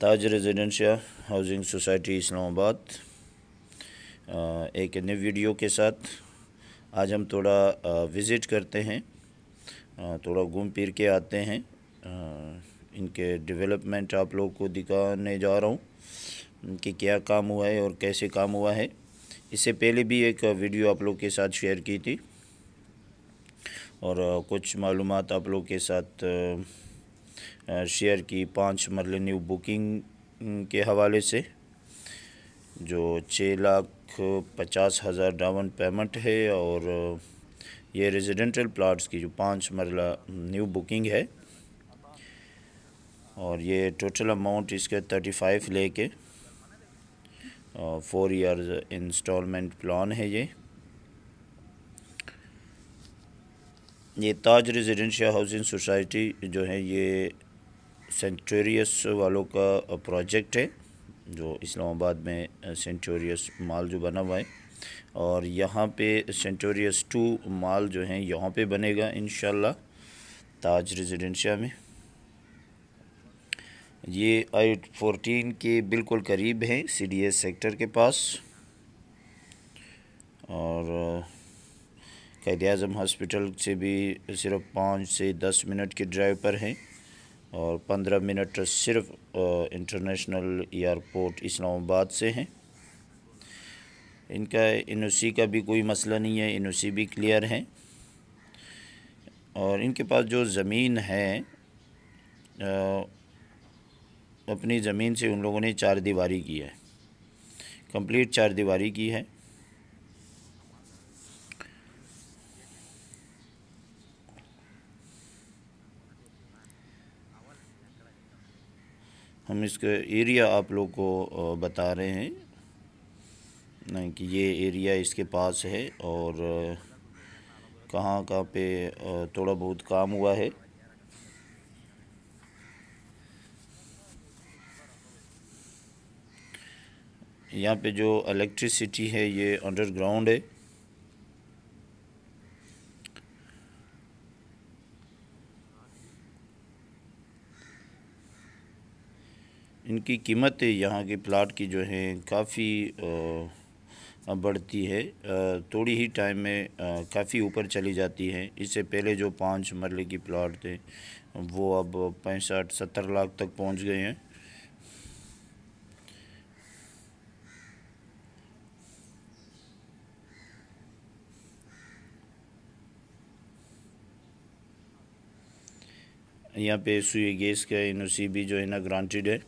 ताज Residencia housing society Islamabad एक नए video के साथ आज हम थोड़ा विज़िट करते हैं थोड़ा घूम फिर के आते हैं इनके डेवलपमेंट आप लोग को दिखाने जा रहा हूँ कि क्या काम हुआ है और कैसे काम हुआ है इससे पहले भी एक वीडियो आप लोग के साथ शेयर की थी और कुछ मालूम आप लोग के साथ शेयर की पाँच मरल न्यू बुकिंग के हवाले से जो छः लाख पचास हज़ार डाउन पेमेंट है और ये रेजिडेंटल प्लाट्स की जो पाँच मरला न्यू बुकिंग है और ये टोटल अमाउंट इसके थर्टी फाइव ले फोर ईयर इंस्टॉलमेंट प्लान है ये ये ताज रेजिडेंशियल हाउसिंग सोसाइटी जो है ये सेंचोरियस वालों का प्रोजेक्ट है जो इस्लामाबाद में सेंचोरियस माल जो बना हुआ है और यहाँ पे सेंचोरियस टू माल जो है यहाँ पे बनेगा इन ताज रेजिडेंशिया में ये आई फोर्टीन के बिल्कुल करीब हैं सी डी एस सेक्टर के पास और कैद अज़म हॉस्पिटल से भी सिर्फ पाँच से दस मिनट की ड्राइव पर है और पंद्रह मिनट सिर्फ इंटरनेशनल एयरपोर्ट इस्लामाबाद से हैं इनका एन का भी कोई मसला नहीं है एन भी क्लियर है और इनके पास जो ज़मीन है अपनी ज़मीन से उन लोगों ने चार दीवारी की है कंप्लीट चार दीवारी की है हम इसका एरिया आप लोग को बता रहे हैं कि ये एरिया इसके पास है और कहाँ कहाँ पे थोड़ा बहुत काम हुआ है यहाँ पे जो इलेक्ट्रिसिटी है ये अंडरग्राउंड है इनकी कीमत यहाँ के प्लाट की जो है काफ़ी बढ़ती है थोड़ी ही टाइम में काफ़ी ऊपर चली जाती है इससे पहले जो पाँच मरले की प्लाट थे वो अब पैंसठ सत्तर लाख तक पहुँच गए हैं यहाँ पे सुई गैस का एन भी जो है ना ग्रांटेड है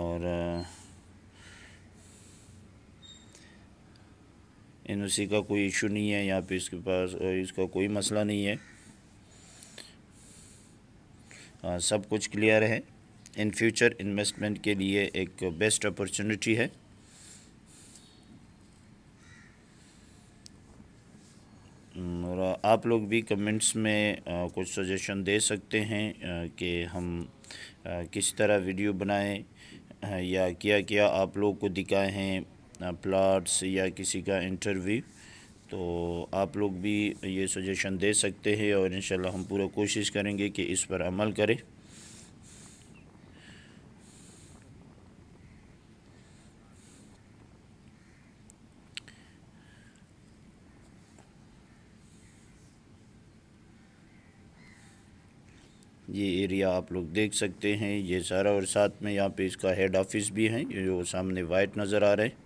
और एन का कोई इशू नहीं है यहाँ पे इसके पास इसका कोई मसला नहीं है आ, सब कुछ क्लियर है इन फ्यूचर इन्वेस्टमेंट के लिए एक बेस्ट अपॉर्चुनिटी है और आप लोग भी कमेंट्स में आ, कुछ सजेशन दे सकते हैं कि हम आ, किस तरह वीडियो बनाएं या क्या क्या आप लोग को दिखाए हैं प्लाट्स या किसी का इंटरव्यू तो आप लोग भी ये सजेशन दे सकते हैं और इन हम पूरा कोशिश करेंगे कि इस पर अमल करें ये एरिया आप लोग देख सकते हैं ये सारा और साथ में यहाँ पे इसका हेड ऑफिस भी है जो सामने वाइट नज़र आ रहे है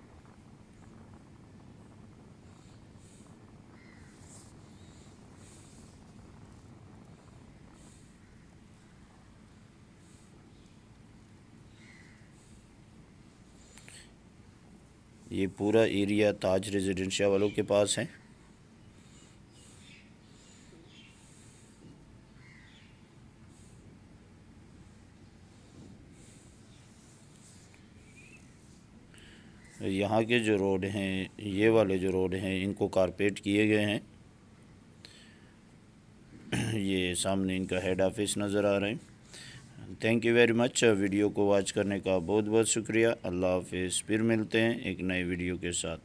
ये पूरा एरिया ताज रेजिडेंशिया वालों के पास है यहाँ के जो रोड हैं ये वाले जो रोड हैं इनको कारपेट किए गए हैं ये सामने इनका हेड ऑफिस नज़र आ रहे हैं thank you very much video को वॉच करने का बहुत बहुत शुक्रिया अल्लाह हाफि फिर मिलते हैं एक नए वीडियो के साथ